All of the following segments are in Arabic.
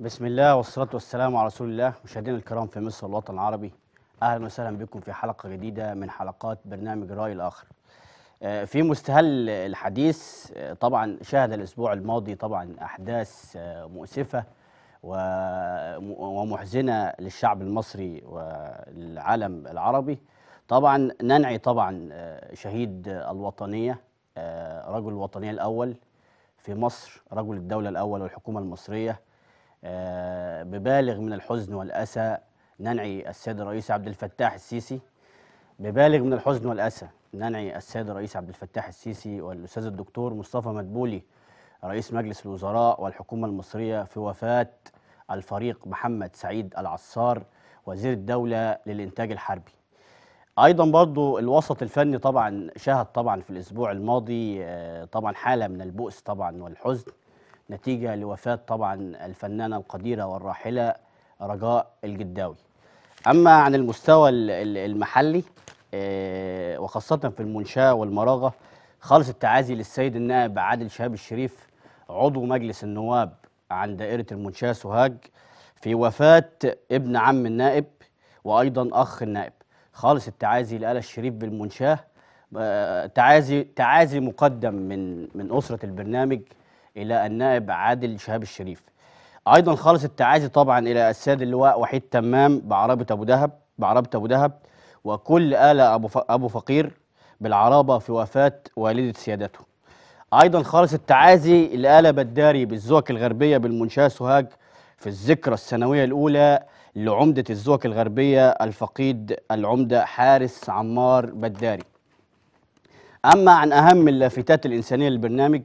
بسم الله والصلاة والسلام على رسول الله مشاهدينا الكرام في مصر والوطن العربي أهلا وسهلا بكم في حلقة جديدة من حلقات برنامج رأي الآخر آه، في مستهل الحديث آه، طبعا شهد الأسبوع الماضي طبعا أحداث آه، مؤسفة ومحزنة للشعب المصري والعالم العربي طبعا ننعي طبعا شهيد الوطنية رجل الوطنية الأول في مصر رجل الدولة الأول والحكومة المصرية آه، ببالغ من الحزن والأسى ننعي السيد الرئيس عبد الفتاح السيسي ببالغ من الحزن والأسى ننعي السيد الرئيس عبد الفتاح السيسي والأستاذ الدكتور مصطفى مدبولي رئيس مجلس الوزراء والحكومة المصرية في وفاة الفريق محمد سعيد العصار وزير الدولة للإنتاج الحربي ايضا برضو الوسط الفني طبعا شهد طبعا في الاسبوع الماضي آه، طبعا حاله من البؤس طبعا والحزن نتيجة لوفاة طبعا الفنانة القديرة والراحلة رجاء الجداوي أما عن المستوى المحلي آه، وخاصة في المنشاة والمراغة خالص التعازي للسيد النائب عادل شهاب الشريف عضو مجلس النواب عن دائرة المنشاة سوهاج في وفاة ابن عم النائب وأيضا أخ النائب خالص التعازي لآل الشريف بالمنشاة آه، تعازي تعازي مقدم من من أسرة البرنامج الى النائب عادل شهاب الشريف ايضا خالص التعازي طبعا الى السيد اللواء وحيد تمام بعربه ابو دهب بعربه ابو دهب وكل اله ابو ابو فقير بالعرابه في وفاه والده سيادته ايضا خالص التعازي الاله بداري بالزوك الغربيه بالمنشاه سوهاج في الذكرى السنويه الاولى لعمده الزوك الغربيه الفقيد العمده حارس عمار بداري اما عن اهم اللافتات الانسانيه للبرنامج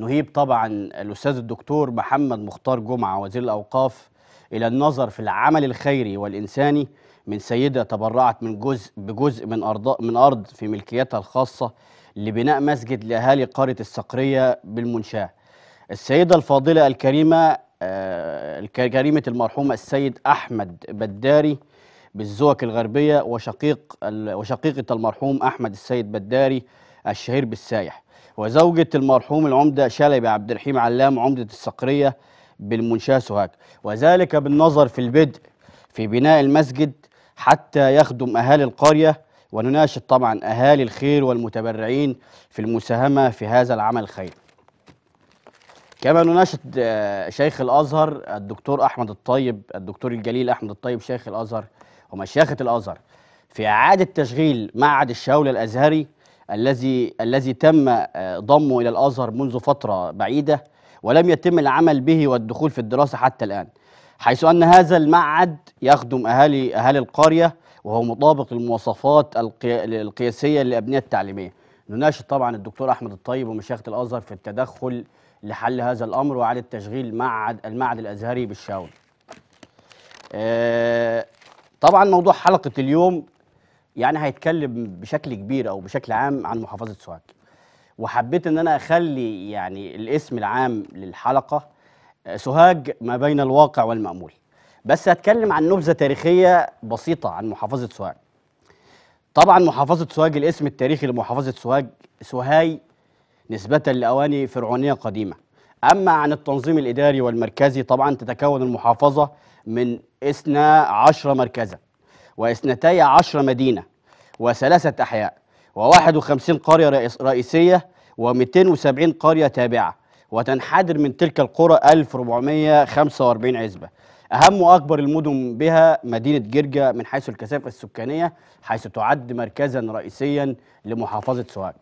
نهيب طبعا الأستاذ الدكتور محمد مختار جمعة وزير الأوقاف إلى النظر في العمل الخيري والإنساني من سيدة تبرعت من جزء بجزء من أرض من أرض في ملكيتها الخاصة لبناء مسجد لأهالي قرية الصقرية بالمنشاة. السيدة الفاضلة الكريمة آه، كريمة المرحوم السيد أحمد بداري بالزوك الغربية وشقيق وشقيقة المرحوم أحمد السيد بداري الشهير بالسايح. وزوجة المرحوم العمدة شلبي عبد الرحيم علام عمدة الصقرية بالمنشاة سوهاج وذلك بالنظر في البدء في بناء المسجد حتى يخدم أهالي القرية ونناشد طبعا أهالي الخير والمتبرعين في المساهمة في هذا العمل الخيري كما نناشد آه، شيخ الازهر الدكتور احمد الطيب الدكتور الجليل احمد الطيب شيخ الازهر ومشيخه الازهر في اعاده تشغيل معهد الشاول الازهري الذي الذي تم آه، ضمه إلى الأزهر منذ فترة بعيدة ولم يتم العمل به والدخول في الدراسة حتى الآن حيث أن هذا المعهد يخدم أهالي أهالي القرية وهو مطابق للمواصفات القياسية للأبنية التعليمية نناشد طبعا الدكتور أحمد الطيب ومشيخة الأزهر في التدخل لحل هذا الأمر وعلى تشغيل معهد المعهد الأزهري بالشاول آه، طبعا موضوع حلقة اليوم يعني هيتكلم بشكل كبير او بشكل عام عن محافظه سوهاج وحبيت ان انا اخلي يعني الاسم العام للحلقه آه، سوهاج ما بين الواقع والمامول بس هتكلم عن نبذه تاريخيه بسيطه عن محافظه سوهاج طبعا محافظه سوهاج الاسم التاريخي لمحافظه سوهاج سوهاي نسبه لاواني فرعونيه قديمه اما عن التنظيم الاداري والمركزي طبعا تتكون المحافظه من عشر مركزا واثنتي عشر مدينة وثلاثة أحياء وواحد وخمسين قرية رئيسية ومئتين وسبعين قرية تابعة وتنحدر من تلك القرى 1445 عزبة أهم وأكبر المدن بها مدينة جرجا من حيث الكثافة السكانية حيث تعد مركزا رئيسيا لمحافظة سوهاج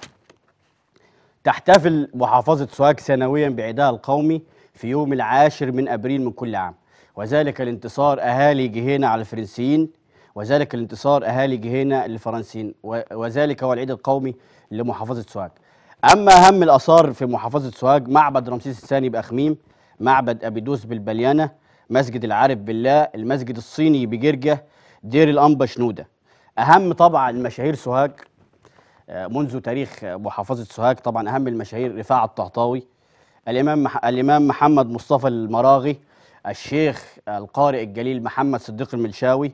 تحتفل محافظة سوهاج سنويا بعيدها القومي في يوم العاشر من أبريل من كل عام وذلك لانتصار أهالي جهينة على الفرنسيين وذلك الانتصار أهالي جهينة للفرنسيين وذلك هو العيد القومي لمحافظة سوهاج أما أهم الآثار في محافظة سوهاج معبد رمسيس الثاني بأخميم معبد أبيدوس بالبليانة مسجد العارف بالله المسجد الصيني بجرجة دير الأنبا شنودة أهم طبعا المشاهير سوهاج آه، منذ تاريخ محافظة سوهاج طبعا أهم المشاهير رفاعة الطهطاوي الإمام الإمام محمد مصطفى المراغي الشيخ القارئ الجليل محمد صديق الملشاوي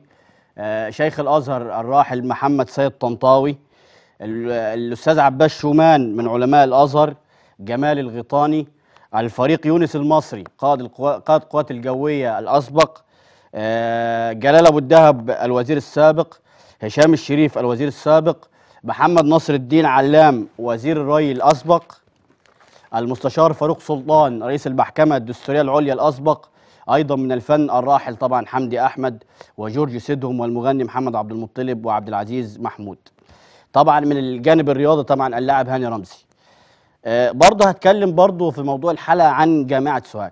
آه، شيخ الازهر الراحل محمد سيد طنطاوي الاستاذ عباس شومان من علماء الازهر جمال الغيطاني الفريق يونس المصري قائد قائد القوات الجويه الاسبق آه، جلال ابو الدهب الوزير السابق هشام الشريف الوزير السابق محمد نصر الدين علام وزير الري الاسبق المستشار فاروق سلطان رئيس المحكمه الدستوريه العليا الاسبق أيضا من الفن الراحل طبعا حمدي أحمد وجورج سيدهم والمغني محمد عبد المطلب وعبد العزيز محمود طبعا من الجانب الرياضي طبعا اللاعب هاني رمزي آه، برضه هتكلم برضه في موضوع الحلقة عن جامعة سوهاج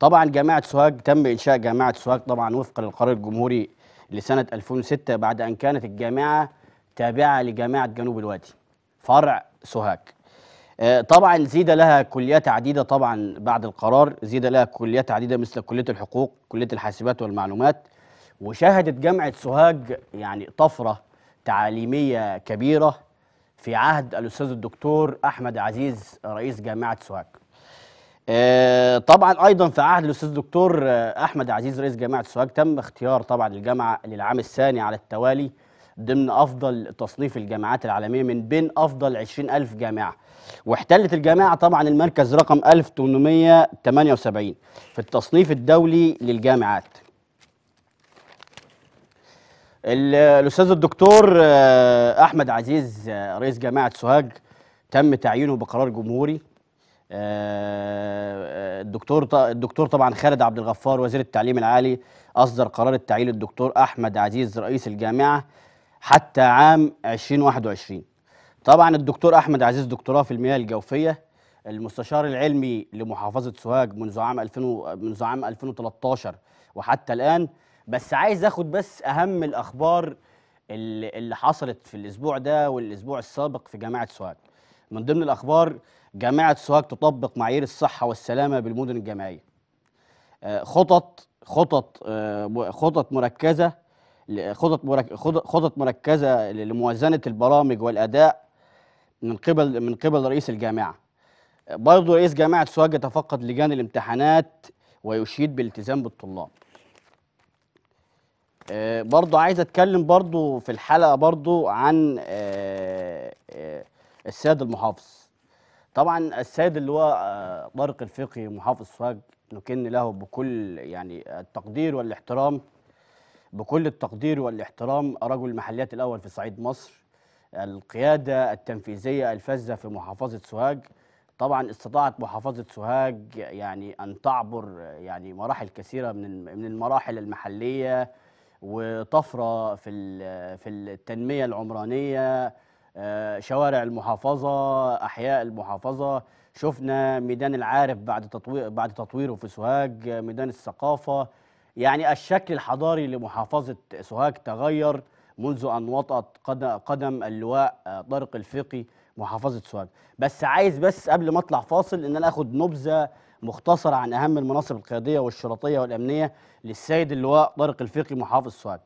طبعا جامعة سوهاج تم إنشاء جامعة سوهاج طبعا وفقا للقرار الجمهوري لسنة 2006 بعد أن كانت الجامعة تابعة لجامعة جنوب الوادي فرع سوهاج آه، طبعا زيد لها كليات عديده طبعا بعد القرار زيد لها كليات عديده مثل كليه الحقوق كليه الحاسبات والمعلومات وشهدت جامعه سوهاج يعني طفره تعليميه كبيره في عهد الاستاذ الدكتور احمد عزيز رئيس جامعه سوهاج آه، طبعا ايضا في عهد الاستاذ الدكتور احمد عزيز رئيس جامعه سوهاج تم اختيار طبعا الجامعه للعام الثاني على التوالي ضمن افضل تصنيف الجامعات العالميه من بين افضل 20000 جامعه واحتلت الجامعة طبعا المركز رقم 1878 في التصنيف الدولي للجامعات الأستاذ الدكتور آه، أحمد عزيز آه، رئيس جامعة سوهاج تم تعيينه بقرار جمهوري آه، الدكتور الدكتور طبعا خالد عبد الغفار وزير التعليم العالي اصدر قرار التعيين الدكتور احمد عزيز رئيس الجامعه حتى عام 2021 طبعا الدكتور احمد عزيز دكتوراه في المياه الجوفيه المستشار العلمي لمحافظه سوهاج منذ عام 2000 منذ عام 2013 وحتى الان بس عايز اخد بس اهم الاخبار اللي حصلت في الاسبوع ده والاسبوع السابق في جامعه سوهاج من ضمن الاخبار جامعه سوهاج تطبق معايير الصحه والسلامه بالمدن الجامعيه آه، خطط خطط آه، خطط مركزه خطط خطط مركزه لموازنه البرامج والاداء من قبل من قبل رئيس الجامعه برضه رئيس جامعه سوهاج يتفقد لجان الامتحانات ويشيد بالالتزام بالطلاب آه، برضه عايز اتكلم برضه في الحلقه برضه عن آه، آه، السيد المحافظ طبعا السيد اللي هو طارق الفقي محافظ سوهاج نكن له بكل يعني التقدير والاحترام بكل التقدير والاحترام رجل المحليات الاول في صعيد مصر القيادة التنفيذية الفذة في محافظة سوهاج طبعا استطاعت محافظة سوهاج يعني أن تعبر يعني مراحل كثيرة من من المراحل المحلية وطفرة في في التنمية العمرانية آه، شوارع المحافظة أحياء المحافظة شفنا ميدان العارف بعد تطوير بعد تطويره في سوهاج ميدان الثقافة يعني الشكل الحضاري لمحافظة سوهاج تغير منذ أن وطأت قدم اللواء آه، طارق الفقي محافظة سوهاج بس عايز بس قبل ما أطلع فاصل إن أنا آخد نبذة مختصرة عن أهم المناصب القيادية والشرطية والأمنية للسيد اللواء طارق الفقي محافظ سوهاج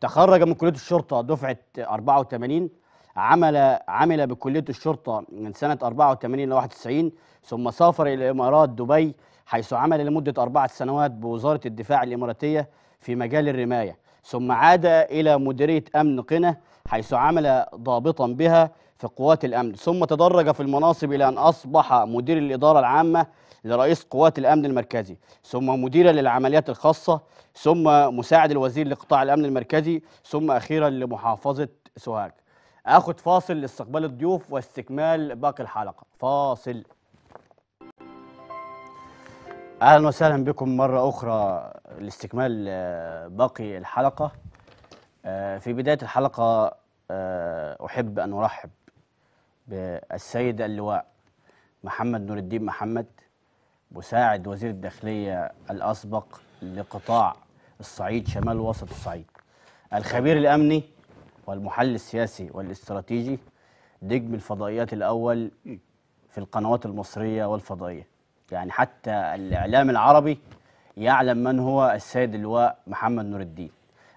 تخرج من كلية الشرطة دفعة 84 عمل عمل بكلية الشرطة من سنة 84 ل 91 ثم سافر إلى الإمارات دبي حيث عمل لمدة أربعة سنوات بوزارة الدفاع الإماراتية في مجال الرماية ثم عاد إلى مديرية أمن قنا حيث عمل ضابطا بها في قوات الأمن ثم تدرج في المناصب إلى أن أصبح مدير الإدارة العامة لرئيس قوات الأمن المركزي ثم مديرا للعمليات الخاصة ثم مساعد الوزير لقطاع الأمن المركزي ثم أخيرا لمحافظة سوهاج أخذ فاصل لاستقبال الضيوف واستكمال باقي الحلقة فاصل اهلا وسهلا بكم مره اخرى لاستكمال آه، باقي الحلقه آه، في بدايه الحلقه آه، احب ان ارحب بالسيد اللواء محمد نور الدين محمد مساعد وزير الداخليه الاسبق لقطاع الصعيد شمال وسط الصعيد الخبير الامني والمحلل السياسي والاستراتيجي نجم الفضائيات الاول في القنوات المصريه والفضائيه يعني حتى الإعلام العربي يعلم من هو السيد اللواء محمد نور الدين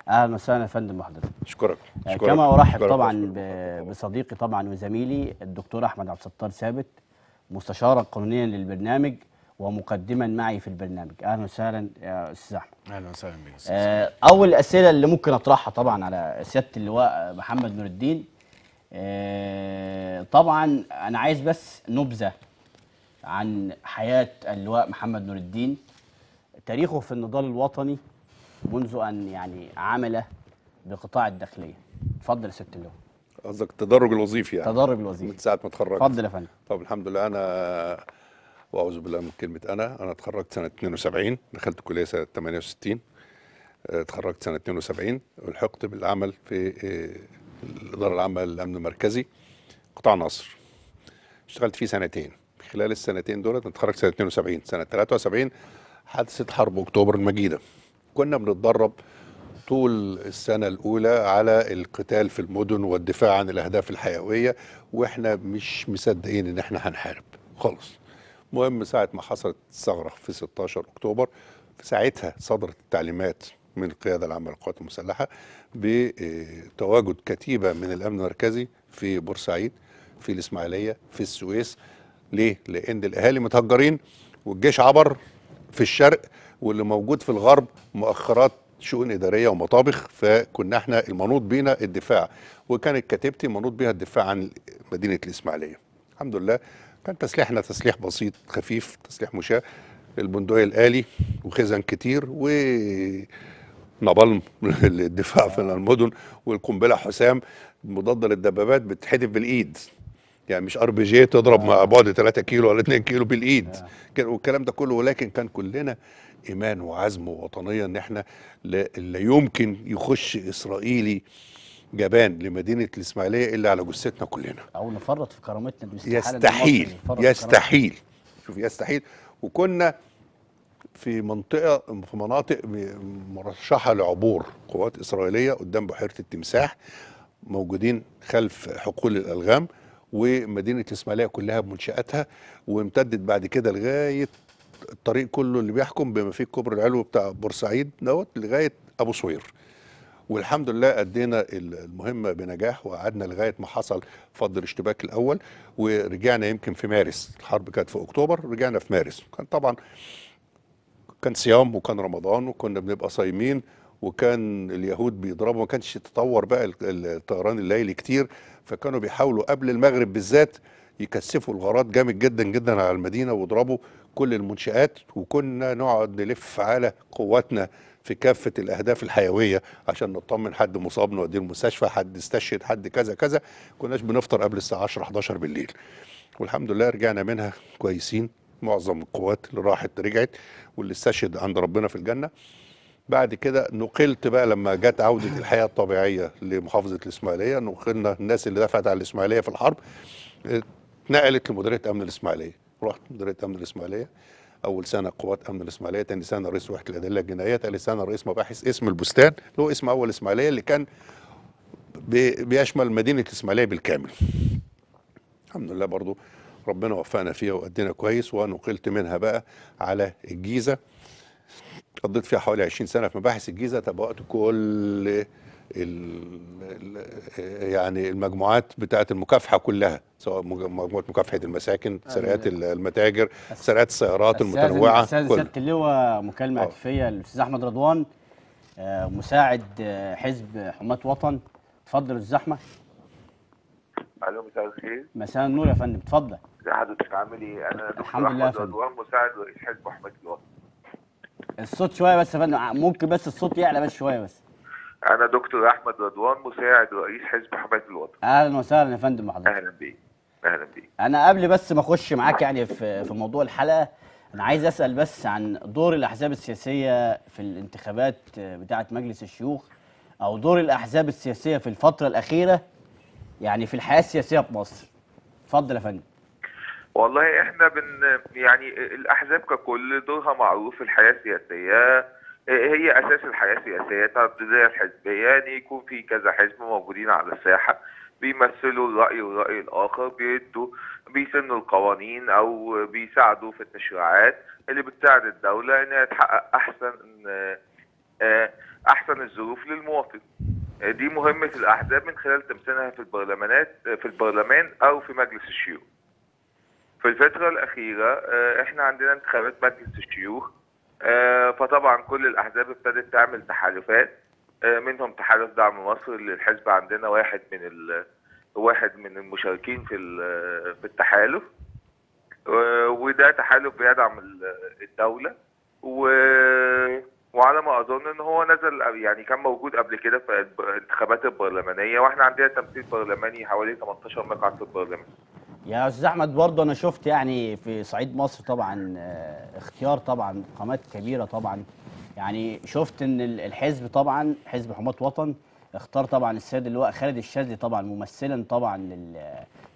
اهلا وسهلا يا فندم بحضرتك آه، اشكرك كما ارحب طبعا بصديقي طبعا وزميلي الدكتور احمد عبد الستار ثابت مستشارا قانونيا للبرنامج ومقدما معي في البرنامج اهلا وسهلا يا استاذ احمد اهلا وسهلا بك آه، اول الاسئله اللي ممكن اطرحها طبعا على سياده اللواء محمد نور الدين آه، طبعا انا عايز بس نبذه عن حياة اللواء محمد نور الدين تاريخه في النضال الوطني منذ أن يعني عمل بقطاع الداخلية اتفضل ست اللواء قصدك التدرج الوظيفي يعني التدرج الوظيفي من ساعة ما اتخرجت اتفضل يا فندم طب الحمد لله أنا وأعوذ بالله من كلمة أنا أنا اتخرجت سنة 72 دخلت الكلية سنة 68 آه، اتخرجت سنة 72 والحقت بالعمل في الإدارة آه، العامة للأمن المركزي قطاع نصر اشتغلت فيه سنتين خلال السنتين دولت انا سنه 72 سنه 73 حادثه حرب اكتوبر المجيده كنا بنتدرب طول السنة الأولى على القتال في المدن والدفاع عن الأهداف الحيوية وإحنا مش مصدقين إن إحنا هنحارب خالص مهم ساعة ما حصلت الثغرة في 16 أكتوبر في ساعتها صدرت التعليمات من القيادة العامة للقوات المسلحة بتواجد كتيبة من الأمن المركزي في بورسعيد في الإسماعيلية في السويس ليه؟ لأن الأهالي متهجرين والجيش عبر في الشرق واللي موجود في الغرب مؤخرات شؤون إدارية ومطابخ فكنا احنا المنوط بينا الدفاع وكانت كتبتي منوط بها الدفاع عن مدينة الإسماعيلية الحمد لله كان تسليحنا تسليح بسيط خفيف تسليح مشاة البندقية الآلي وخزن كتير و نبلم للدفاع في المدن والقنبله حسام مضاده للدبابات بتحدف بالايد يعني مش ار بي جي تضرب مع آه. بعد 3 كيلو ولا 2 كيلو بالايد آه. والكلام ده كله ولكن كان كلنا ايمان وعزم ووطنيه ان احنا لا يمكن يخش اسرائيلي جبان لمدينه الاسماعيليه الا على جثتنا كلنا او نفرط في كرامتنا يستحيل يستحيل شوف يستحيل وكنا في منطقه في مناطق مرشحه لعبور قوات اسرائيليه قدام بحيره التمساح موجودين خلف حقول الالغام ومدينه الاسماعيليه كلها بمنشاتها وامتدت بعد كده لغايه الطريق كله اللي بيحكم بما فيه الكوبري العلوي بتاع بورسعيد دوت لغايه ابو صوير والحمد لله أدينا المهمة بنجاح وقعدنا لغاية ما حصل فض الاشتباك الأول ورجعنا يمكن في مارس الحرب كانت في أكتوبر رجعنا في مارس كان طبعا كان صيام وكان رمضان وكنا بنبقى صايمين وكان اليهود بيضربوا ما كانش تطور بقى الطيران الليلي كتير فكانوا بيحاولوا قبل المغرب بالذات يكثفوا الغارات جامد جدا جدا على المدينه ويضربوا كل المنشآت وكنا نقعد نلف على قواتنا في كافة الأهداف الحيوية عشان نطمن حد مصاب نوديه المستشفى حد استشهد حد كذا كذا كناش بنفطر قبل الساعة 10 11 بالليل والحمد لله رجعنا منها كويسين معظم القوات اللي راحت رجعت واللي استشهد عند ربنا في الجنة بعد كده نقلت بقى لما جت عوده الحياه الطبيعيه لمحافظه الاسماعيليه نقلنا الناس اللي دفعت على الاسماعيليه في الحرب اتنقلت آه، لمديريه امن الاسماعيليه رحت مديريه امن الاسماعيليه اول سنه قوات امن الاسماعيليه ثاني سنه رئيس وحده الادله الجنائيه ثالث سنه رئيس مباحث اسم البستان اللي هو اسم اول اسماعيليه اللي كان بيشمل مدينه الاسماعيليه بالكامل الحمد لله برضو ربنا وفقنا فيها وادينا كويس ونقلت منها بقى على الجيزه قضيت فيها حوالي 20 سنه في مباحث الجيزه تابعت كل ال يعني المجموعات بتاعه المكافحه كلها سواء مجموعه مكافحه المساكن سرقات المتاجر سرقات السيارات المتنوعه استاذ سياده اللواء مكالمه هاتفيه آه. للاستاذ احمد رضوان آه، مساعد آه، حزب حماه وطن اتفضل استاذ احمد الو مساء الخير مساء النور يا فندم اتفضل ازي حضرتك عامل ايه انا الحمد لله مساعد رئيس حزب حماه الوطن الصوت شويه بس يا فندم ممكن بس الصوت يعلى بس شويه بس انا دكتور احمد رضوان مساعد رئيس حزب حمايه الوطن اهلا وسهلا يا فندم بحضرتك اهلا بيك اهلا بيك انا قبل بس ما اخش معاك يعني في في موضوع الحلقه انا عايز اسال بس عن دور الاحزاب السياسيه في الانتخابات بتاعه مجلس الشيوخ او دور الاحزاب السياسيه في الفتره الاخيره يعني في الحياه السياسيه في مصر اتفضل يا فندم والله احنا بن يعني الاحزاب ككل دورها معروف في الحياه السياسيه هي اساس الحياه السياسيه التعدديه الحزبيه ان يعني يكون في كذا حزب موجودين على الساحه بيمثلوا الراي والراي الاخر بيدوا بيسنوا القوانين او بيساعدوا في التشريعات اللي بتساعد الدوله انها تحقق احسن آه، احسن الظروف للمواطن دي مهمه الاحزاب من خلال تمثيلها في البرلمانات في البرلمان او في مجلس الشيوخ في الفترة الأخيرة آه، إحنا عندنا انتخابات مجلس الشيوخ آه، فطبعا كل الأحزاب ابتدت تعمل تحالفات آه، منهم تحالف دعم مصر للحزب عندنا واحد من ال... واحد من المشاركين في في التحالف وده تحالف بيدعم الدولة و... وعلى ما أظن إن هو نزل يعني كان موجود قبل كده في الانتخابات البرلمانية وإحنا عندنا تمثيل برلماني حوالي 18 مقعد في البرلمان. يا استاذ احمد برضه انا شفت يعني في صعيد مصر طبعا آه، اختيار طبعا قامات كبيره طبعا يعني شفت ان الحزب طبعا حزب حماة وطن اختار طبعا السيد اللواء خالد الشاذلي طبعا ممثلا طبعا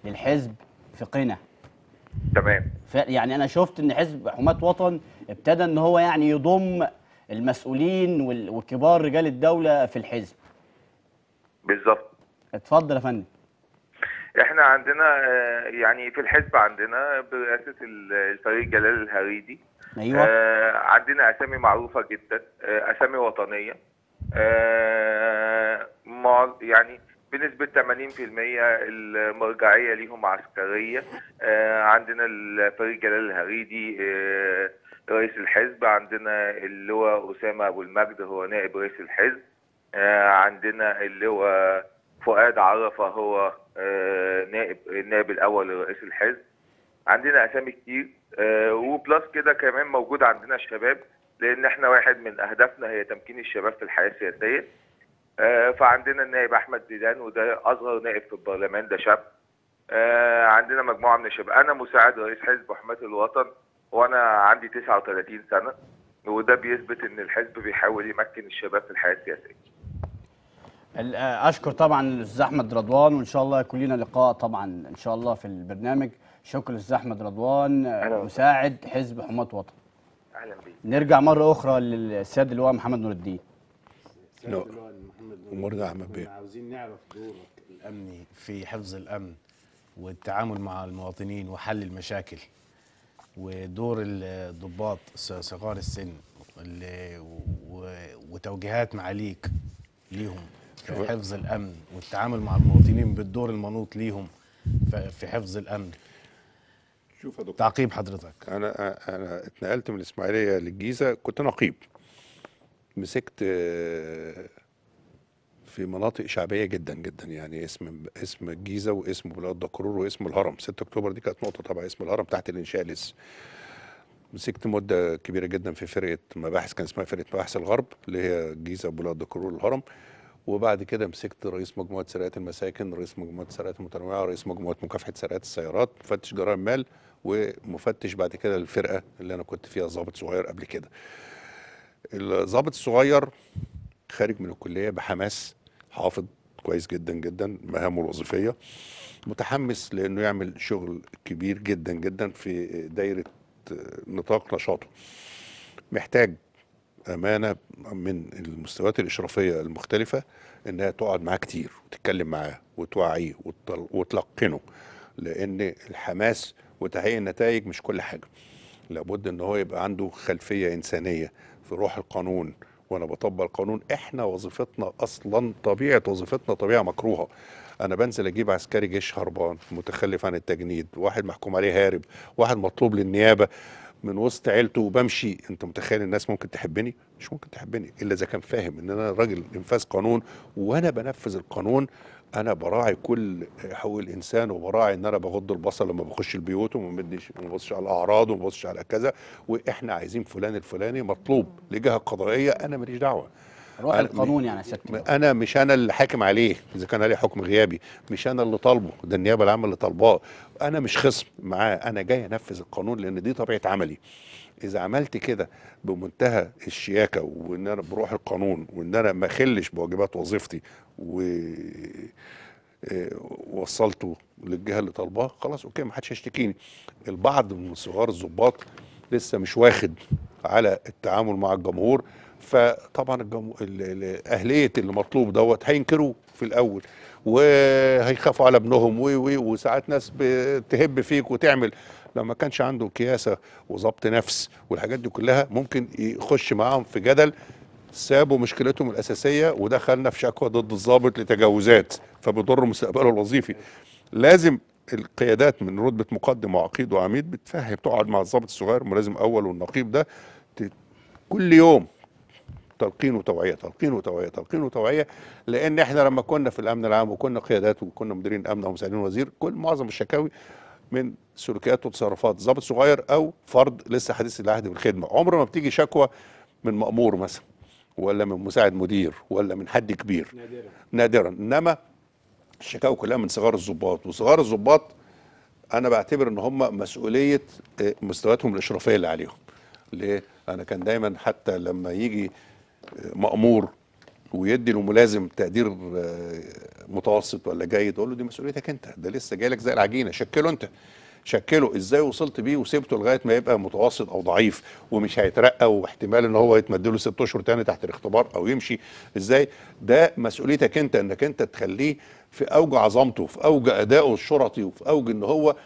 للحزب في قنا تمام يعني انا شفت ان حزب حماة وطن ابتدى ان هو يعني يضم المسؤولين وكبار رجال الدوله في الحزب بالظبط اتفضل يا فندم احنا عندنا آه، يعني في الحزب عندنا برئاسه الفريق جلال الهريدي ايوه آه عندنا اسامي معروفه جدا آه اسامي وطنيه آه يعني بنسبه 80% المرجعيه ليهم عسكريه آه عندنا الفريق جلال الهريدي آه رئيس الحزب عندنا اللواء اسامه ابو المجد هو نائب رئيس الحزب آه عندنا اللواء فؤاد عرفه هو آه، نائب النائب الاول لرئيس الحزب عندنا اسامي كتير آه، وبلس كده كمان موجود عندنا الشباب لان احنا واحد من اهدافنا هي تمكين الشباب في الحياه السياسيه آه، فعندنا النائب احمد ديدان وده اصغر نائب في البرلمان ده شاب عندنا مجموعه من الشباب انا مساعد رئيس حزب حمايه الوطن وانا عندي 39 سنه وده بيثبت ان الحزب بيحاول يمكن الشباب في الحياه السياسيه آه، اشكر طبعا الاستاذ احمد رضوان وان شاء الله يكون لنا لقاء طبعا ان شاء الله في البرنامج شكر للاستاذ احمد رضوان مساعد حزب حماة وطن اهلا بيك نرجع مره اخرى للسيد اللواء محمد نور الدين السيد اللواء محمد نور الدين عاوزين نعرف دورك الامني في حفظ الامن والتعامل مع المواطنين وحل المشاكل ودور الضباط صغار السن وتوجيهات معاليك ليهم في حفظ الامن والتعامل مع المواطنين بالدور المنوط ليهم في حفظ الامن شوف يا دكتور تعقيب حضرتك انا انا اتنقلت من الاسماعيليه للجيزه كنت نقيب مسكت آه، في مناطق شعبيه جدا جدا يعني اسم اسم الجيزه واسم بلاد دكرور واسم الهرم 6 اكتوبر دي كانت نقطه طبعا اسم الهرم تحت الانشاء لسه مسكت مده كبيره جدا في فرقه مباحث كان اسمها فرقه مباحث الغرب اللي هي الجيزه وبلاد دكرور الهرم وبعد كده مسكت رئيس مجموعه سرقات المساكن رئيس مجموعه سرقات المتنوعه رئيس مجموعه مكافحه سرقات السيارات مفتش جرائم مال ومفتش بعد كده للفرقه اللي انا كنت فيها ظابط صغير قبل كده الظابط الصغير خارج من الكليه بحماس حافظ كويس جدا جدا مهامه الوظيفيه متحمس لانه يعمل شغل كبير جدا جدا في دايره نطاق نشاطه محتاج امانه من المستويات الاشرافيه المختلفه انها تقعد معاه كتير وتتكلم معاه وتوعيه وتلقنه لان الحماس وتحقيق النتائج مش كل حاجه لابد ان هو يبقى عنده خلفيه انسانيه في روح القانون وانا بطبق القانون احنا وظيفتنا اصلا طبيعه وظيفتنا طبيعه مكروهه انا بنزل اجيب عسكري جيش هربان متخلف عن التجنيد واحد محكوم عليه هارب واحد مطلوب للنيابه من وسط عيلته وبمشي انت متخيل الناس ممكن تحبني مش ممكن تحبني الا اذا كان فاهم ان انا راجل انفاذ قانون وانا بنفذ القانون انا براعي كل حقوق الانسان وبراعي ان انا بغض البصر لما بخش البيوت وما ببصش على الاعراض وما ببصش على كذا واحنا عايزين فلان الفلاني مطلوب لجهه قضائيه انا ماليش دعوه روح القانون يعني سيادتك انا مش انا اللي حاكم عليه اذا كان عليه حكم غيابي مش انا اللي طالبه ده النيابه العامه اللي طالباه انا مش خصم معاه انا جاي انفذ القانون لان دي طبيعه عملي اذا عملت كده بمنتهى الشياكه وان انا بروح القانون وان انا ما اخلش بواجبات وظيفتي و آه، وصلته للجهه اللي طالباه خلاص اوكي ما حدش هيشتكيني البعض من صغار الظباط لسه مش واخد على التعامل مع الجمهور فطبعا الجمو... اهليه اللي مطلوب دوت هينكروه في الاول وهيخافوا على ابنهم و و وساعات ناس بتهب فيك وتعمل لما كانش عنده كياسه وظبط نفس والحاجات دي كلها ممكن يخش معاهم في جدل سابوا مشكلتهم الاساسيه ودخلنا في شكوى ضد الضابط لتجاوزات فبيضر مستقبله الوظيفي لازم القيادات من رتبه مقدم وعقيد وعميد بتفهم تقعد مع الضابط الصغير ملازم اول والنقيب ده كل يوم تلقين وتوعيه تلقين وتوعيه تلقين وتوعيه لان احنا لما كنا في الامن العام وكنا قيادات وكنا مديرين امن ومساعدين وزير كل معظم الشكاوي من سلوكيات وتصرفات ضابط صغير او فرد لسه حديث العهد بالخدمه عمر ما بتيجي شكوى من مامور مثلا ولا من مساعد مدير ولا من حد كبير نادرا نادرا انما الشكاوى كلها من صغار الضباط وصغار الضباط انا بعتبر ان هم مسؤوليه آه، مستوياتهم الاشرافيه اللي عليهم ليه انا كان دايما حتى لما يجي مامور ويدي الملازم تقدير آه، متوسط ولا جيد اقول له دي مسؤوليتك انت ده لسه جاي لك زي العجينه شكله انت شكله ازاي وصلت بيه وسبته لغايه ما يبقى متوسط او ضعيف ومش هيترقى واحتمال ان هو يتمد له ست اشهر تاني تحت الاختبار او يمشي ازاي ده مسؤوليتك انت انك انت تخليه في اوج عظمته في اوج ادائه الشرطي وفي اوج ان هو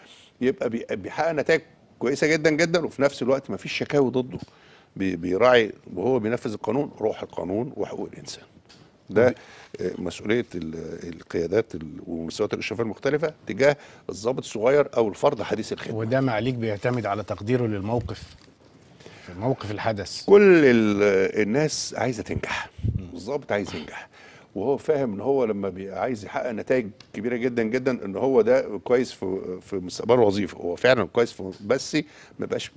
يبقى بيحقق نتائج كويسه جدا جدا وفي نفس الوقت ما فيش شكاوي ضده بيراعي وهو بينفذ القانون روح القانون وحقوق الانسان ده آه، مسؤوليه القيادات ومستويات الاشراف المختلفه تجاه الضابط الصغير او الفرد حديث الخدمه وده معليك بيعتمد على تقديره للموقف في موقف الحدث كل الناس عايزه تنجح الضابط عايز ينجح وهو فاهم ان هو لما بيبقى عايز يحقق نتائج كبيره جدا جدا ان هو ده كويس في في مستقبله وظيفه هو فعلا كويس في بس ما بقاش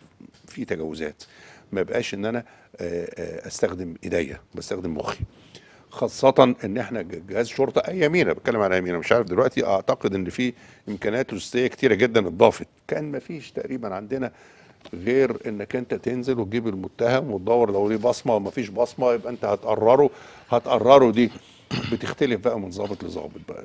في تجاوزات ما بقاش ان انا استخدم ايديا بستخدم مخي خاصة ان احنا جهاز شرطة ايامينا بتكلم على ايامينا مش عارف دلوقتي اعتقد ان في امكانيات لوجستية كتيرة جدا اتضافت كان ما فيش تقريبا عندنا غير انك انت تنزل وتجيب المتهم وتدور لو ليه بصمه وما فيش بصمه يبقى انت هتقرره هتقرره دي بتختلف بقى من ظابط لظابط بقى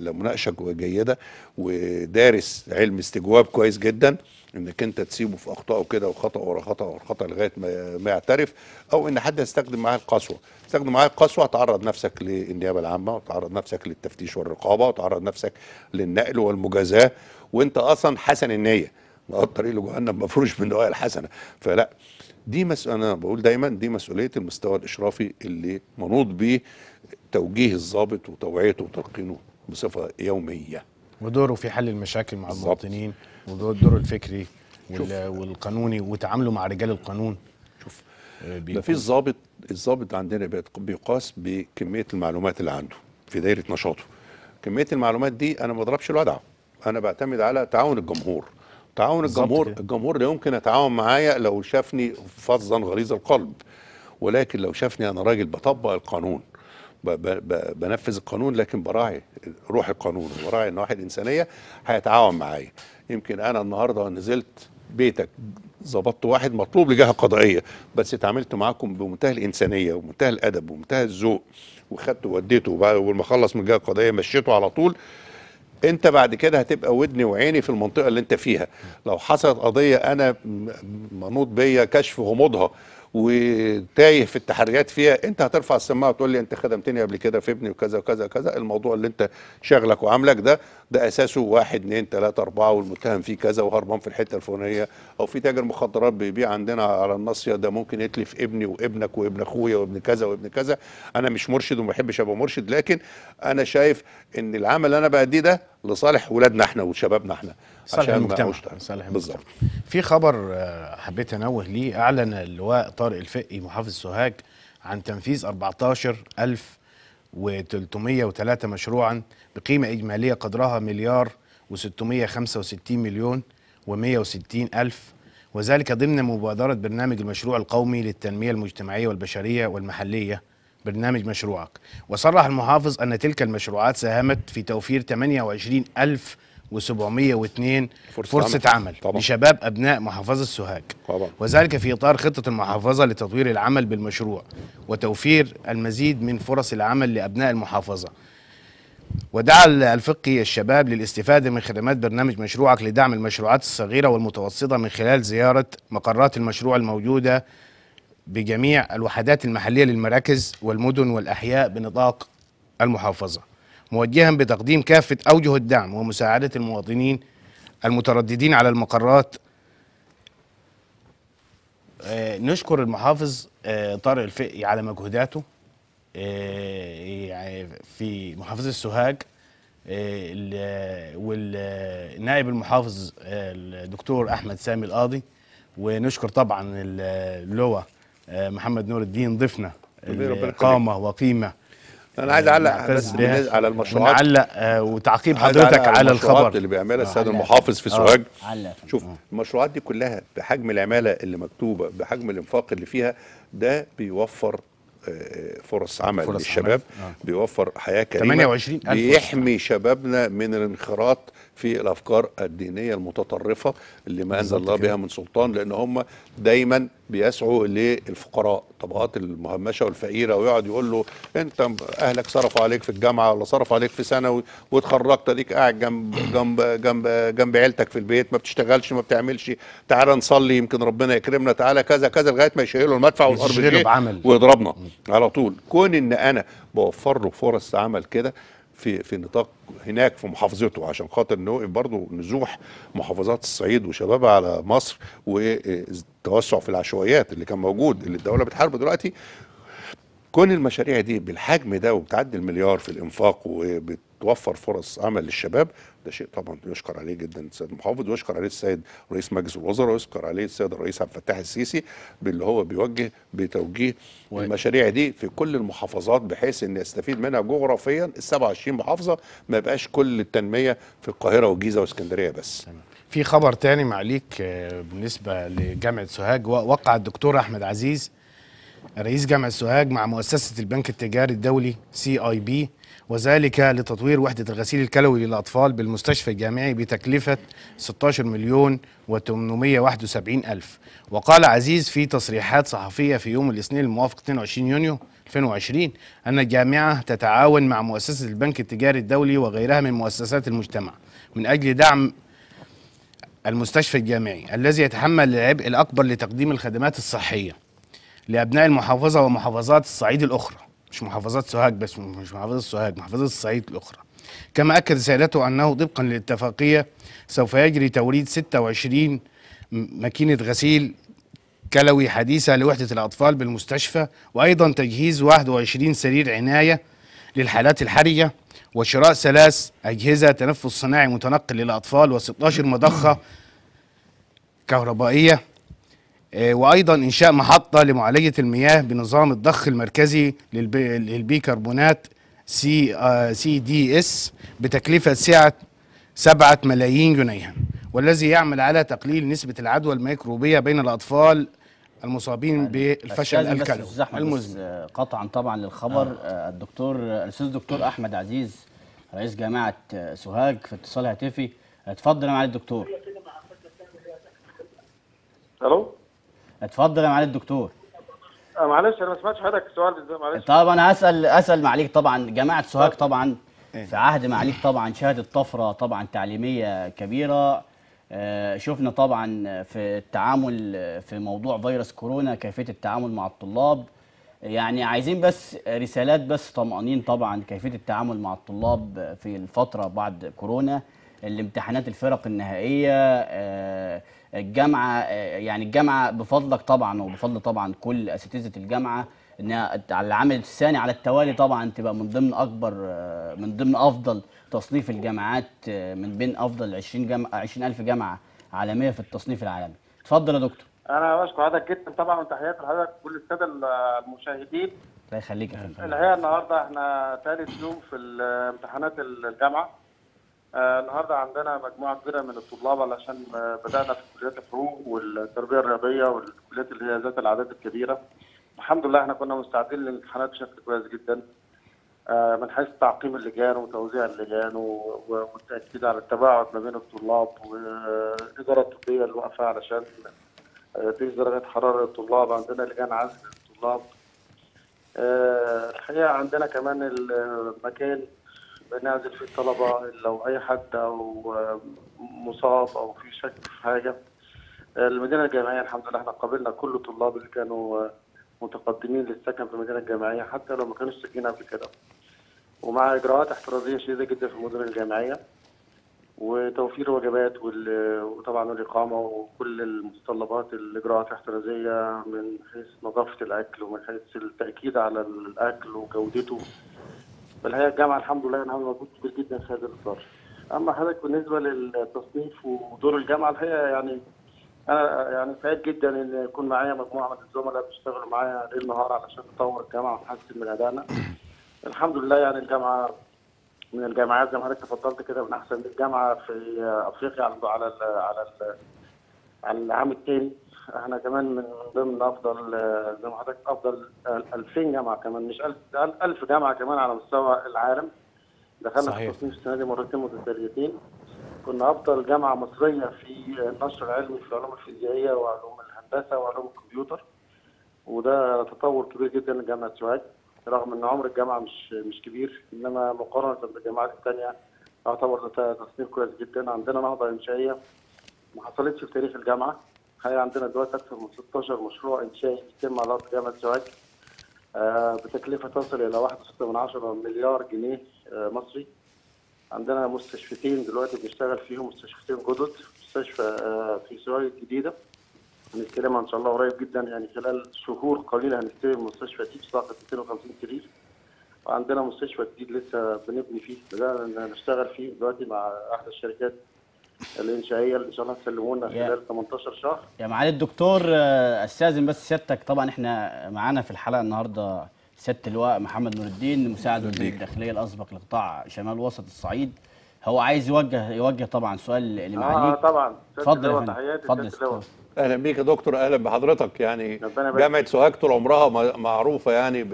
لمناقشه جيده ودارس علم استجواب كويس جدا انك انت تسيبه في اخطائه كده وخطا ورا خطا ورا خطا لغايه ما يعترف او ان حد يستخدم معاه القسوه، تستخدم معاه القسوه هتعرض نفسك للنيابه العامه وتعرض نفسك للتفتيش والرقابه وتعرض نفسك للنقل والمجازاه وانت اصلا حسن النيه ما الطريق لجهنم مفروش من نوايا الحسنه فلا دي مسؤوليه انا بقول دايما دي مسؤوليه المستوى الاشرافي اللي منوط بيه توجيه الضابط وتوعيته وتلقينه بصفه يوميه ودوره في حل المشاكل مع المواطنين والدور الفكري والقانوني وتعامله مع رجال القانون شوف ده آه، آه، في الضابط الضابط عندنا بيقاس بكميه المعلومات اللي عنده في دايره نشاطه كميه المعلومات دي انا ما بضربش الوضع انا بعتمد على تعاون الجمهور تعاون الجمهور كده. الجمهور لا يمكن اتعاون معايا لو شافني فظا غليظ القلب ولكن لو شافني انا راجل بطبق القانون ب ب بنفذ القانون لكن براعي روح القانون وراعي النواحي الانسانيه هيتعاون معايا يمكن انا النهارده نزلت بيتك ظبطت واحد مطلوب لجهه قضائيه بس اتعاملت معاكم بمنتهى الانسانيه ومنتهى الادب ومنتهى الذوق وخدته وديته ولما خلص من الجهه القضائيه مشيته على طول انت بعد كده هتبقى ودني وعيني في المنطقه اللي انت فيها لو حصلت قضيه انا منوط بيا كشف غموضها وتايه في التحريات فيها انت هترفع السماعه وتقول لي انت خدمتني قبل كده في ابني وكذا وكذا وكذا الموضوع اللي انت شغلك وعاملك ده ده اساسه واحد اثنين ثلاثه اربعه والمتهم فيه كذا وهربان في الحته الفلانيه او في تاجر مخدرات بيبيع عندنا على الناصيه ده ممكن يتلف ابني وابنك وابن اخويا وابن كذا وابن كذا انا مش مرشد وما بحبش ابقى مرشد لكن انا شايف ان العمل اللي انا باديه ده لصالح ولادنا احنا وشبابنا احنا صالح عشان المجتمع صالح بالظبط في خبر آه، حبيت انوه ليه اعلن اللواء طارق الفقي محافظ سوهاج عن تنفيذ 14303 مشروعا بقيمه اجماليه قدرها مليار و665 مليون و160 الف وذلك ضمن مبادره برنامج المشروع القومي للتنميه المجتمعيه والبشريه والمحليه برنامج مشروعك وصرح المحافظ أن تلك المشروعات ساهمت في توفير 28 ألف و702 فرصة, فرصة عمل, عمل طبعا. لشباب أبناء محافظة سوهاج طبعا. وذلك في إطار خطة المحافظة لتطوير العمل بالمشروع وتوفير المزيد من فرص العمل لأبناء المحافظة ودعا الفقي الشباب للاستفادة من خدمات برنامج مشروعك لدعم المشروعات الصغيرة والمتوسطة من خلال زيارة مقرات المشروع الموجودة بجميع الوحدات المحلية للمراكز والمدن والأحياء بنطاق المحافظة موجها بتقديم كافة أوجه الدعم ومساعدة المواطنين المترددين على المقرات آه، نشكر المحافظ آه، طارق الفقي على مجهوداته آه، يعني في محافظة السوهاج والنائب المحافظ الدكتور أحمد سامي القاضي ونشكر طبعا اللواء آه، محمد نور الدين ضيفنا قامه وقيمه انا عايز اعلق آه، بس على المشروعات نعلق آه، وتعقيب حضرتك على, على الخبر اللي بيعملها السيد المحافظ في سوهاج شوف أوه. المشروعات دي كلها بحجم العماله اللي مكتوبه بحجم الانفاق اللي فيها ده بيوفر فرص عمل فرص للشباب عمل. آه. بيوفر حياه كريمه 28 بيحمي شبابنا من الانخراط في الافكار الدينيه المتطرفه اللي ما انزل الله بها من سلطان لان هم دايما بيسعوا للفقراء طبقات المهمشه والفقيره ويقعد يقول له انت اهلك صرفوا عليك في الجامعه ولا صرفوا عليك في ثانوي واتخرجت اديك قاعد جنب جنب جنب جنب عيلتك في البيت ما بتشتغلش ما بتعملش تعالى نصلي يمكن ربنا يكرمنا تعالى كذا كذا لغايه ما يشيلوا المدفع والارض ويضربنا على طول كون ان انا بوفر له فرص عمل كده في في نطاق هناك في محافظته عشان خاطر نوقف برضه نزوح محافظات الصعيد وشبابها على مصر والتوسع في العشوائيات اللي كان موجود اللي الدوله بتحاربه دلوقتي كون المشاريع دي بالحجم ده وبتعدي المليار في الانفاق وبتوفر فرص عمل للشباب ده شيء طبعا يشكر عليه جدا السيد المحافظ ويشكر عليه السيد رئيس مجلس الوزراء ويشكر عليه السيد الرئيس عبد الفتاح السيسي باللي هو بيوجه بتوجيه و... المشاريع دي في كل المحافظات بحيث ان يستفيد منها جغرافيا ال 27 محافظه ما يبقاش كل التنميه في القاهره والجيزه واسكندريه بس تمام. في خبر تاني معليك آه، بالنسبه لجامعه سوهاج وقع الدكتور احمد عزيز رئيس جامعه سوهاج مع مؤسسه البنك التجاري الدولي سي اي بي وذلك لتطوير وحدة الغسيل الكلوي للأطفال بالمستشفى الجامعي بتكلفة 16 مليون و871 ألف وقال عزيز في تصريحات صحفية في يوم الاثنين الموافق 22 يونيو 2020 أن الجامعة تتعاون مع مؤسسة البنك التجاري الدولي وغيرها من مؤسسات المجتمع من أجل دعم المستشفى الجامعي الذي يتحمل العبء الأكبر لتقديم الخدمات الصحية لأبناء المحافظة ومحافظات الصعيد الأخرى مش محافظات سوهاج بس مش محافظة سوهاج محافظة الصعيد الأخرى كما أكد سيادته أنه طبقا للاتفاقية سوف يجري توريد 26 ماكينة غسيل كلوي حديثة لوحدة الأطفال بالمستشفى وأيضا تجهيز 21 سرير عناية للحالات الحرجة وشراء ثلاث أجهزة تنفس صناعي متنقل للأطفال و16 مضخة كهربائية آه، وايضا انشاء محطه لمعالجه المياه بنظام الضخ المركزي للبيكربونات سي آه، سي دي اس بتكلفه سعه 7 ملايين جنيه والذي يعمل على تقليل نسبه العدوى الميكروبيه بين الاطفال المصابين يعني بالفشل الكلوي المزمن قطعا طبعا للخبر آه. آه، الدكتور الاستاذ دكتور احمد عزيز رئيس جامعه سوهاج في اتصال هاتفي اتفضل يا معالي الدكتور الو اتفضل يا معالي الدكتور آه، معلش انا ما سمعتش حضرتك السؤال ده معلش طب انا هسال اسال معاليك طبعا جماعه سوهاج طبعا إيه. في عهد معاليك طبعا شهدت طفره طبعا تعليميه كبيره آه، شفنا طبعا في التعامل في موضوع فيروس كورونا كيفيه التعامل مع الطلاب يعني عايزين بس رسالات بس طمأنين طبعا كيفيه التعامل مع الطلاب في الفتره بعد كورونا الامتحانات الفرق النهائيه آه، الجامعه يعني الجامعه بفضلك طبعا وبفضل طبعا كل اساتذه الجامعه انها على العمل الثاني على التوالي طبعا تبقى من ضمن اكبر من ضمن افضل تصنيف الجامعات من بين افضل 20 جامعه 20000 جامعه عالميه في التصنيف العالمي. اتفضل يا دكتور. انا بشكر حضرتك جدا طبعا وتحياتي لحضرتك وكل الساده المشاهدين. الله يخليك يا الحقيقه النهارده احنا ثالث يوم في امتحانات الجامعه. آه النهارده عندنا مجموعه كبيره من الطلاب علشان آه بدانا في كليات الحقوق والتربيه الرياضيه والكليات اللي هي ذات الاعداد الكبيره. الحمد لله احنا كنا مستعدين للامتحانات بشكل كويس جدا. آه من حيث تعقيم اللجان وتوزيع اللجان والتاكيد على التباعد ما بين الطلاب والاداره الطبيه اللي واقفه علشان تقيس آه، درجات حراره الطلاب، عندنا لجان عزل للطلاب. آه، الحقيقه عندنا كمان المكان نازل في الطلبه لو اي حد او مصاب او في شك في حاجه المدينه الجامعيه الحمد لله احنا قابلنا كل الطلاب اللي كانوا آه، متقدمين للسكن في المدينه الجامعيه حتى لو ما كانوش ساكنين قبل كده ومع اجراءات احترازيه شديده جدا في المدن الجامعيه وتوفير الوجبات وطبعا الاقامه وكل المتطلبات الاجراءات الاحترازيه من حيث نظافه الاكل ومن حيث التاكيد على الاكل وجودته بالحقيقه الجامعه الحمد لله انا موجود كبير جدا في هذا الاطار. اما حضرتك بالنسبه للتصنيف ودور الجامعه الحقيقه يعني انا يعني سعيد جدا ان يكون معايا مجموعه من الزملاء بيشتغلوا معايا ليل نهار علشان نطور الجامعه ونحسن من ادائنا. الحمد لله يعني الجامعه من الجامعات زي ما حضرتك تفضلت كده من احسن الجامعه في افريقيا على على على العام الثاني احنا كمان من ضمن افضل زي ما حضرتك افضل 2000 جامعه كمان مش 1000 1000 جامعه كمان على مستوى العالم دخلنا في التصنيف السنه دي مرتين متتاليتين كنا افضل جامعه مصريه في النشر العلمي في العلوم الفيزيائيه وعلوم الهندسه وعلوم الكمبيوتر وده تطور كبير جدا لجامعه سوهاج رغم ان عمر الجامعه مش مش كبير انما مقارنه بالجامعات الثانيه يعتبر ده تصنيف كويس جدا عندنا نهضه انشائيه ما حصلتش في تاريخ الجامعه تخيل عندنا دلوقتي اكثر من 16 مشروع انشاء يتم على ارض جامعه سوهاج آه، بتكلفه تصل الى 1.6 مليار جنيه آه، مصري عندنا مستشفيتين دلوقتي بنشتغل فيهم مستشفيتين جدد مستشفى آه، في سوهاج الجديده هنتكلم ان شاء الله قريب جدا يعني خلال شهور قليله هنستلم المستشفى دي بصاحب 250 سرير وعندنا مستشفى جديد لسه بنبني فيه بدانا نشتغل فيه دلوقتي مع احد الشركات الانشائيه اللي ان شاء الله هتسلمونا خلال 18 شهر يا معالي الدكتور آه، استاذن بس سيادتك طبعا احنا معانا في الحلقه النهارده سياده اللواء محمد نور الدين مساعد وزير الداخليه الاسبق لقطاع شمال وسط الصعيد هو عايز يوجه يوجه طبعا سؤال لمعاليك اه طبعا اتفضل اتفضل اهلا بيك يا دكتور اهلا بحضرتك يعني جامعه سوهاج طول عمرها معروفه يعني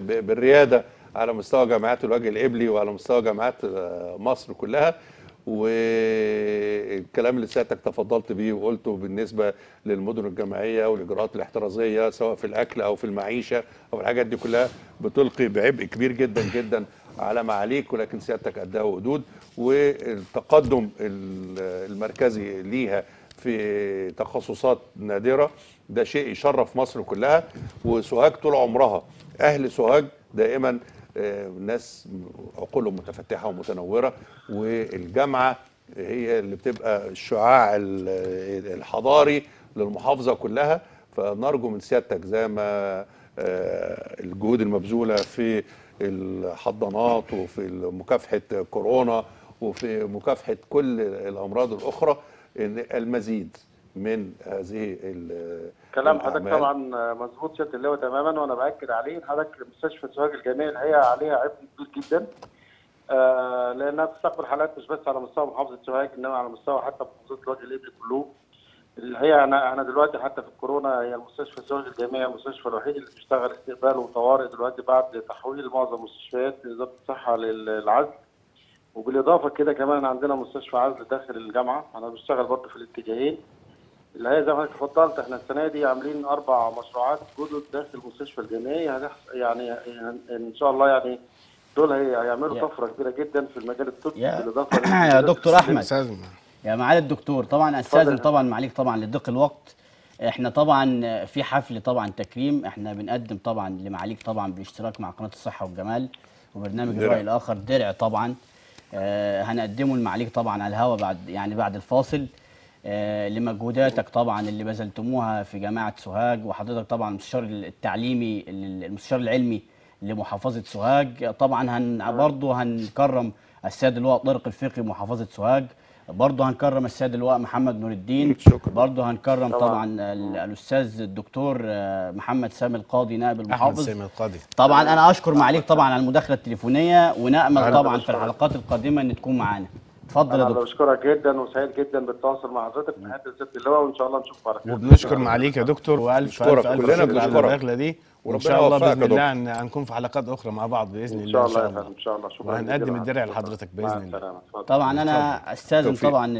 بالرياده على مستوى جامعات الوجه الابلي وعلى مستوى جامعات آه، مصر كلها والكلام اللي سيادتك تفضلت بيه وقلته بالنسبه للمدن الجامعيه والاجراءات الاحترازيه سواء في الاكل او في المعيشه او الحاجات دي كلها بتلقي بعبء كبير جدا جدا على معاليك ولكن سيادتك قدها وقدود والتقدم المركزي ليها في تخصصات نادره ده شيء يشرف مصر كلها وسوهاج طول عمرها اهل سوهاج دائما آه، ناس عقولهم متفتحه ومتنوره والجامعه هي اللي بتبقى الشعاع الحضاري للمحافظه كلها فنرجو من سيادتك زي ما آه، الجهود المبذوله في الحضانات وفي مكافحه كورونا وفي مكافحه كل الامراض الاخرى ان المزيد من هذه كلام حضرتك طبعا مظبوط سياده اللواء تماما وانا باكد عليه حضرتك مستشفى سوهاج الجامعي الحقيقه عليها عبء كبير جدا آه، لانها بتستقبل حالات مش بس على مستوى محافظه سوهاج انما على مستوى حتى محافظه الوادي الابلي كله الحقيقه انا انا دلوقتي حتى في الكورونا هي المستشفى سوهاج الجامعي المستشفى الوحيد اللي بيشتغل استقبال وطوارئ دلوقتي بعد تحويل معظم المستشفيات وزاره الصحه للعزل وبالاضافه كده كمان عندنا مستشفى عزل داخل الجامعه انا بشتغل برضه في الاتجاهين اللي هي زي ما حضرتك اتفضلت احنا السنه دي عاملين اربع مشروعات جدد داخل المستشفى الجامعي يعني ان شاء الله يعني دول هيعملوا طفره كبيره جدا في المجال الطبي بالاضافه يا دكتور احمد يا معالي الدكتور طبعا استاذن طبعا معليك طبعا لضيق الوقت احنا طبعا في حفل طبعا تكريم احنا بنقدم طبعا لمعاليك طبعا باشتراك مع قناه الصحه والجمال وبرنامج الراي الاخر درع طبعا آه هنقدمه لمعاليك طبعا على الهواء بعد يعني بعد الفاصل آه، لمجهوداتك طبعا اللي بذلتموها في جامعه سوهاج وحضرتك طبعا المستشار التعليمي المستشار العلمي لمحافظه سوهاج طبعا هن نعم. برضه هنكرم السيد اللواء طارق الفقي محافظه سوهاج برضه هنكرم السيد اللواء محمد نور الدين شكرا برضه هنكرم طبعا, طبعا نعم. الاستاذ الدكتور آه، محمد سامي القاضي نائب المحافظ احمد سامي القاضي طبعا انا اشكر معاليك طبعا على المداخله التليفونيه ونامل طبعا في الحلقات القادمه ان تكون معانا اتفضل يا دكتور بشكرك جدا وسعيد جدا بالتواصل مع حضرتك في حته الست اللواء وان شاء الله نشوف بركه وبنشكر معاليك يا دكتور والف الف الف شكر على الرحله دي وان شاء الله باذن الله ان هنكون في حلقات اخرى مع بعض باذن الله ان شاء الله ان شاء الله شكرا وهنقدم الدرع لحضرتك باذن الله طبعا انا استاذن طبعا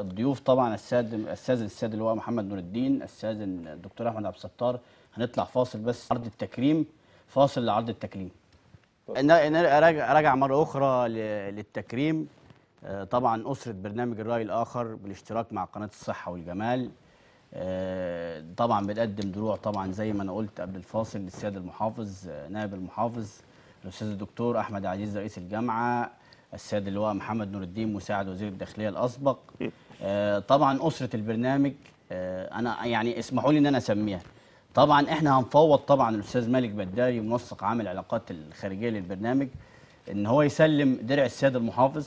الضيوف طبعا الساد استاذن الساد اللواء محمد نور الدين استاذن الدكتور احمد عبد الستار هنطلع فاصل بس عرض التكريم فاصل لعرض التكريم راجع مره اخرى للتكريم آه، طبعا أسرة برنامج الرأي الآخر بالاشتراك مع قناة الصحة والجمال آه، طبعا بنقدم دروع طبعا زي ما أنا قلت قبل الفاصل للسيادة المحافظ آه، نائب المحافظ الأستاذ الدكتور أحمد عزيز رئيس الجامعة السيد اللواء محمد نور الدين مساعد وزير الداخلية الأسبق إيه. طبعا أسرة البرنامج أنا يعني اسمحوا لي إن أنا أسميها طبعا احنا هنفوض طبعا الاستاذ مالك بداري منسق عام العلاقات الخارجيه للبرنامج ان هو يسلم درع السيد المحافظ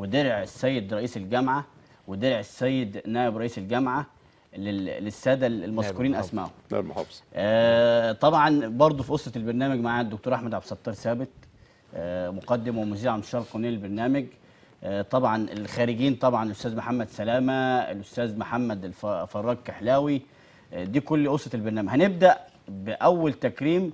ودرع السيد رئيس الجامعه ودرع السيد نائب رئيس الجامعه للساده المذكورين اسمائهم نائب محافظ آه طبعا برضو في قصه البرنامج معايا الدكتور احمد عبد الستار ثابت آه مقدم ومذيع مشار قانوني للبرنامج آه طبعا الخارجين طبعا الاستاذ محمد سلامه الاستاذ محمد الفراج كحلاوي آه، دي كل قصه البرنامج هنبدا باول تكريم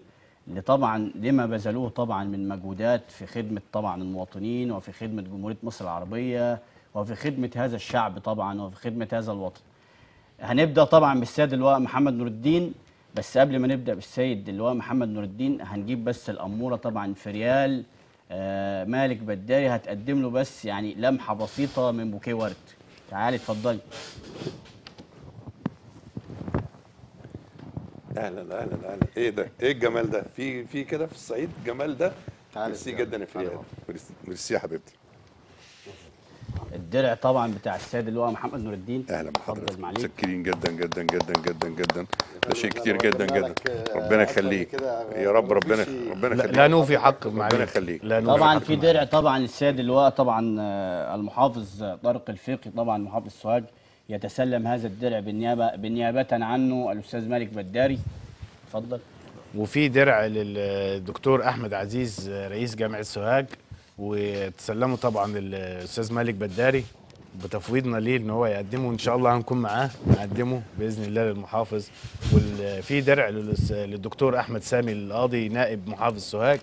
اللي طبعا لما بذلوه طبعا من مجهودات في خدمه طبعا المواطنين وفي خدمه جمهوريه مصر العربيه وفي خدمه هذا الشعب طبعا وفي خدمه هذا الوطن. هنبدا طبعا بالسيد اللواء محمد نور الدين بس قبل ما نبدا بالسيد اللواء محمد نور الدين هنجيب بس الاموره طبعا في ريال آه مالك بداري هتقدم له بس يعني لمحه بسيطه من بوكيه ورد. تعالي اتفضلي. اهلا اهلا اهلا ايه ده ايه الجمال ده في في كده في الصعيد الجمال ده ميرسي جدا يا فريد ميرسي يا حبيبتي الدرع طبعا بتاع السيد اللواء محمد نور الدين اهلا بحضرتك متشكرين جدا جدا جدا جدا جدا ده شيء كتير جدا جدا آه، ربنا يخليك آه، يا رب ربنا ربنا يخليك لا نوفي حق ربنا يخليك طبعا في درع طبعا السيد اللواء طبعا آه، المحافظ طارق الفقي طبعا محافظ سوهاج يتسلم هذا الدرع بالنيابه بالنيابه عنه الاستاذ مالك بداري اتفضل وفي درع للدكتور احمد عزيز رئيس جامعه سوهاج وتسلمه طبعا للاستاذ مالك بداري بتفويضنا ليه ان هو يقدمه ان شاء الله هنكون معاه نقدمه باذن الله للمحافظ وفي درع للدكتور احمد سامي القاضي نائب محافظ سوهاج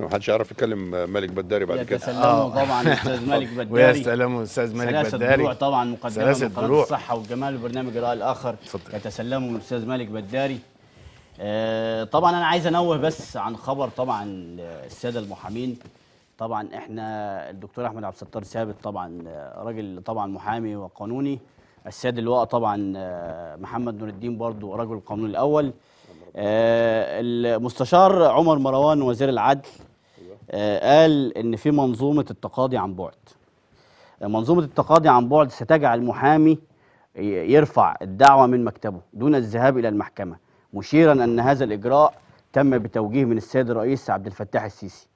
ما حدش يعرف يتكلم مالك بداري بعد كده يتسلموا آه. طبعا استاذ مالك بداري ويا سلام استاذ مالك بداري ثلاثه دروع طبعا مقدمه من قناه الصحه والجمال وبرنامج الراي الاخر يتسلموا الاستاذ مالك بداري آه طبعا انا عايز انوه بس عن خبر طبعا الساده المحامين طبعا احنا الدكتور احمد عبد الستار ثابت طبعا آه، راجل طبعا محامي وقانوني الساد اللواء طبعا آه، محمد نور الدين برضه رجل القانون الاول المستشار عمر مروان وزير العدل قال ان في منظومه التقاضي عن بعد منظومه التقاضي عن بعد ستجعل محامي يرفع الدعوه من مكتبه دون الذهاب الى المحكمه مشيرا ان هذا الاجراء تم بتوجيه من السيد الرئيس عبد الفتاح السيسي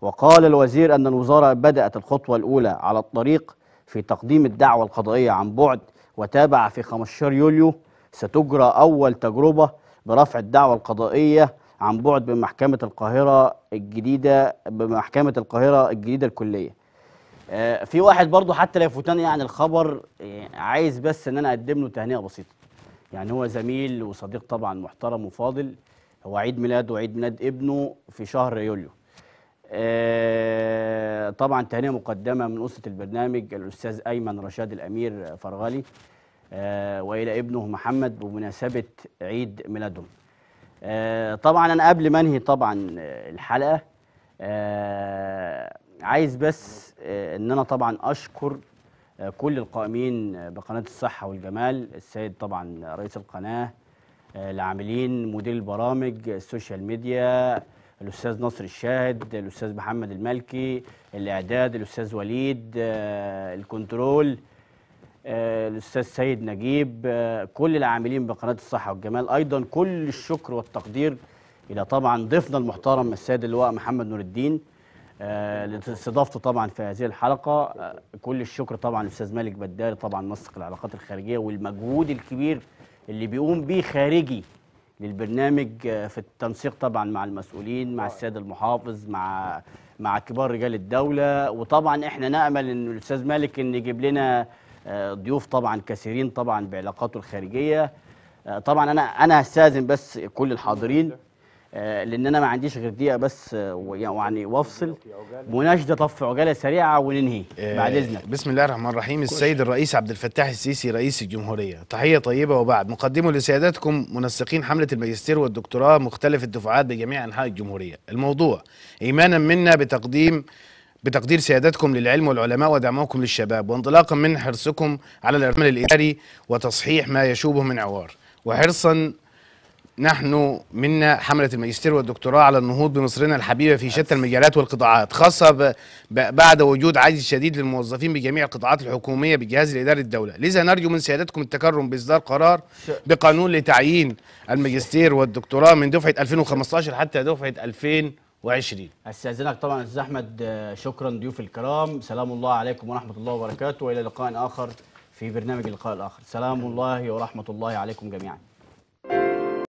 وقال الوزير ان الوزاره بدات الخطوه الاولى على الطريق في تقديم الدعوه القضائيه عن بعد وتابع في 15 يوليو ستجرى اول تجربه برفع الدعوه القضائيه عن بعد بمحكمة القاهرة الجديدة بمحكمة القاهرة الجديدة الكلية آه، في واحد برضه حتى لا يفوتني يعني الخبر آه، عايز بس ان انا اقدم له تهنئه بسيطه يعني هو زميل وصديق طبعا محترم وفاضل هو عيد ميلاده وعيد ميلاد ابنه في شهر يوليو آه، طبعا تهنئه مقدمه من اسره البرنامج الاستاذ ايمن رشاد الامير فرغالي والى ابنه محمد بمناسبه عيد ميلادهم آه، طبعا انا قبل ما انهي طبعا آه، الحلقه آه، عايز بس ان انا طبعا اشكر كل القائمين بقناه الصحه والجمال السيد طبعا رئيس القناه العاملين مدير البرامج السوشيال ميديا الاستاذ نصر الشاهد الاستاذ محمد المالكي الاعداد الاستاذ وليد الكنترول آه، الاستاذ سيد نجيب آه، كل العاملين بقناه الصحه والجمال ايضا كل الشكر والتقدير الى طبعا ضيفنا المحترم السيد اللواء محمد نور الدين آه، لاستضافته طبعا في هذه الحلقه كل الشكر طبعا للاستاذ مالك بدال طبعا منسق العلاقات الخارجيه والمجهود الكبير اللي بيقوم به خارجي للبرنامج في التنسيق طبعا مع المسؤولين مع السيد المحافظ مع مع كبار رجال الدوله وطبعا احنا نامل ان الاستاذ مالك ان يجيب لنا آه، ضيوف طبعا كثيرين طبعا بعلاقاته الخارجيه آه، طبعا انا انا هستاذن بس كل الحاضرين آه، لان انا ما عنديش غير دقيقه بس يعني, يعني وافصل مناشده طف عجاله سريعه وننهي بعد اذنك بسم الله الرحمن الرحيم السيد الرئيس عبد الفتاح السيسي رئيس الجمهوريه تحيه طيبه وبعد مقدمه لسيادتكم منسقين حمله الماجستير والدكتوراه مختلف الدفعات بجميع انحاء الجمهوريه الموضوع ايمانا منا بتقديم بتقدير سيادتكم للعلم والعلماء ودعمكم للشباب وانطلاقا من حرصكم على الارمال الاداري وتصحيح ما يشوبه من عوار وحرصا نحن منا حملة الماجستير والدكتوراه على النهوض بمصرنا الحبيبة في شتى المجالات والقطاعات خاصة بعد وجود عجز شديد للموظفين بجميع القطاعات الحكومية بالجهاز الإداري الدولة لذا نرجو من سيادتكم التكرم بإصدار قرار بقانون لتعيين الماجستير والدكتوراه من دفعة 2015 حتى دفعة 2000 وعشرين استاذنك طبعا استاذ احمد آه، شكرا ضيوف الكرام سلام الله عليكم ورحمه الله وبركاته والى لقاء اخر في برنامج اللقاء الاخر سلام الله ورحمه الله عليكم جميعا